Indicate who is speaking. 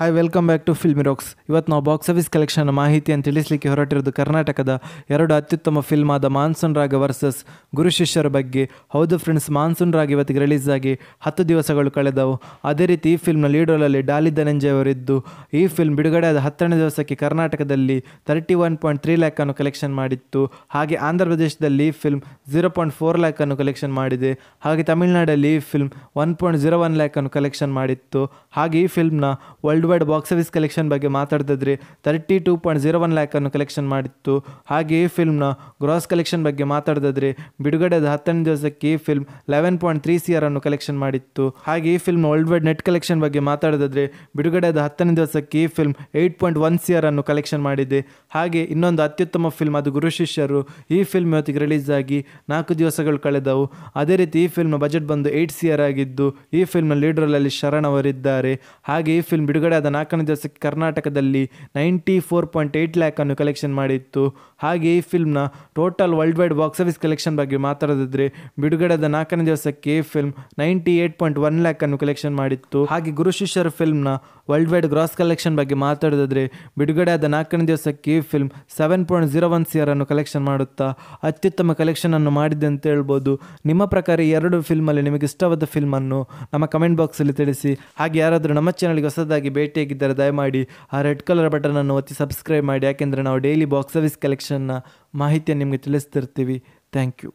Speaker 1: hi welcome back to film rocks ಇವತ್ತು ನಾವು box office collection ಮಾಹಿತಿಯನ್ನು ತಿಳಿಸಲಿಕ್ಕೆ ಹೊರಟಿರೋದು ಕರ್ನಾಟಕದ ಎರಡು ಅತ್ಯುತ್ತಮ ಫಿಲ್ಮ್ ಆದ ಮಾನ್ಸೂನ್ ರಾಗ ವರ್ಸಸ್ ಗುರು ಶಿಷ್ಯರ ಬಗ್ಗೆ ಹೌದು ಫ್ರೆಂಡ್ಸ್ ಮಾನ್ಸೂನ್ ರಾಗ ಇವತ್ತಿಗೆ ರಿಲೀಸ್ ಆಗಿ ಹತ್ತು ದಿವಸಗಳು ಕಳೆದವು ಅದೇ ರೀತಿ ಈ ಫಿಲ್ಮ್ನ ಲೀಡ್ ರೋಲಲ್ಲಿ ಡಾಲಿ ಧನಂಜಯವರಿದ್ದು ಈ ಫಿಲ್ಮ್ ಆದ ಹತ್ತನೇ ದಿವಸಕ್ಕೆ ಕರ್ನಾಟಕದಲ್ಲಿ ತರ್ಟಿ ಒನ್ ಪಾಯಿಂಟ್ ತ್ರೀ ಅನ್ನು ಕಲೆಕ್ಷನ್ ಮಾಡಿತ್ತು ಹಾಗೆ ಆಂಧ್ರ ಪ್ರದೇಶದಲ್ಲಿ ಈ ಫಿಲ್ಮ್ ಜೀರೋ ಪಾಯಿಂಟ್ ಫೋರ್ ಅನ್ನು ಕಲೆಕ್ಷನ್ ಮಾಡಿದೆ ಹಾಗೆ ತಮಿಳುನಾಡಲ್ಲಿ ಈ film one point zero one ಅನ್ನು ಕಲೆಕ್ಷನ್ ಮಾಡಿತ್ತು ಹಾಗೆ ಈ ಫಿಲ್ಮ್ನ world world box office collection ಬಗ್ಗೆ ಮಾತಾಡ್ತಿದ್ರೆ thirty two point zero one lakh ಅನ್ನು ಕಲೆಕ್ಷನ್ ಮಾಡಿತ್ತು ಹಾಗೆ ಈ ಫಿಲ್ಮ್ನ ಗ್ರಾಸ್ ಕಲೆಕ್ಷನ್ ಬಗ್ಗೆ ಮಾತಾಡಿದ್ರೆ ಬಿಡುಗಡೆದ ಹತ್ತನೇ ದಿವಸಕ್ಕೆ ಈ film eleven point three C ಅನ್ನು ಕಲೆಕ್ಷನ್ ಮಾಡಿತ್ತು ಹಾಗೆ ಈ film worldwide net collection ಬಗ್ಗೆ ಮಾತಾಡಿದ್ರೆ ಬಿಡುಗಡೆದ ಹತ್ತನೇ ದಿವಸಕ್ಕೆ ಈ film eight point one C ಅನ್ನು ಕಲೆಕ್ಷನ್ ಮಾಡಿದೆ ಹಾಗೆ ಇನ್ನೊಂದು ಅತ್ಯುತ್ತಮ ಫಿಲ್ಮ್ ಅದು ಗುರು ಶಿಷ್ಯರು ಈ ಫಿಲ್ಮ್ ಇವತ್ತಿಗೆ ರಿಲೀಸ್ ಆಗಿ ನಾಲ್ಕು ದಿವಸಗಳು ಕಳೆದವು ಅದೇ ರೀತಿ ಈ ಫಿಲ್ಮ್ನ ಬಜೆಟ್ ಬಂದು ಏಯ್ಟ್ ಸಿ ಆಗಿದ್ದು ಈ ಫಿಲ್ಮ್ನ ಲೀಡರ್ ಅಲ್ಲಿ ಶರಣ್ ಅವರಿದ್ದಾರೆ ಹಾಗೆ ಈ ಫಿಲ್ಮ್ ಬಿಡುಗಡೆ ಆದ ನಾಲ್ಕನೇ ದಿವಸಕ್ಕೆ ಕರ್ನಾಟಕದಲ್ಲಿ ನೈಂಟಿ ಫೋರ್ ಪಾಯಿಂಟ್ ಏಯ್ಟ್ ಲ್ಯಾಕನ್ನು ಕಲೆಕ್ಷನ್ ಮಾಡಿತ್ತು ಹಾಗೆ ಈ ಫಿಲ್ಮ್ನ total worldwide box office collection ಬಗ್ಗೆ ಮಾತಾಡೋದಿದ್ರೆ ಬಿಡುಗಡೆದ ನಾಲ್ಕನೇ ದಿವಸಕ್ಕೆ ಈ film ninety eight point one ಲ್ಯಾಕನ್ನು ಕಲೆಕ್ಷನ್ ಮಾಡಿತ್ತು ಹಾಗೆ ಗುರುಶಿಷ್ಯರ ಫಿಲ್ಮ್ ಫಿಲ್ಮ್ನ ವರ್ಲ್ಡ್ ವೈಡ್ ಗ್ರಾಸ್ ಕಲೆಕ್ಷನ್ ಬಗ್ಗೆ ಮಾತಾಡೋದಿದ್ರೆ ಬಿಡುಗಡೆಯಾದ ನಾಲ್ಕನೇ ದಿವಸಕ್ಕೆ ಈ film seven point zero one ಅನ್ನು ಕಲೆಕ್ಷನ್ ಮಾಡುತ್ತಾ ಅತ್ಯುತ್ತಮ ಅನ್ನು ಮಾಡಿದೆ ಅಂತ ಹೇಳ್ಬೋದು ನಿಮ್ಮ ಪ್ರಕಾರ ಈ ಎರಡು ಫಿಲ್ಮಲ್ಲಿ ನಿಮಗೆ ಇಷ್ಟವಾದ ಫಿಲ್ಮನ್ನು ನಮ್ಮ ಕಮೆಂಟ್ ಬಾಕ್ಸಲ್ಲಿ ತಿಳಿಸಿ ಹಾಗೆ ಯಾರಾದರೂ ನಮ್ಮ ಚಾನಲ್ಗೆ ಹೊಸದಾಗಿ ಭೇಟಿ ಭೇಟಿಯಾಗಿದ್ದಾರೆ ದಯಮಾಡಿ ಆ ರೆಡ್ ಕಲರ್ ಬಟನನ್ನು ಒತ್ತಿ ಸಬ್ಸ್ಕ್ರೈಬ್ ಮಾಡಿ ಯಾಕೆಂದರೆ ನಾವು ಡೈಲಿ ಬಾಕ್ಸ್ ಆಫೀಸ್ ಕಲೆಕ್ಷನ್ನ ಮಾಹಿತಿಯನ್ನು ನಿಮಗೆ ತಿಳಿಸ್ತಿರ್ತೀವಿ ಥ್ಯಾಂಕ್ ಯು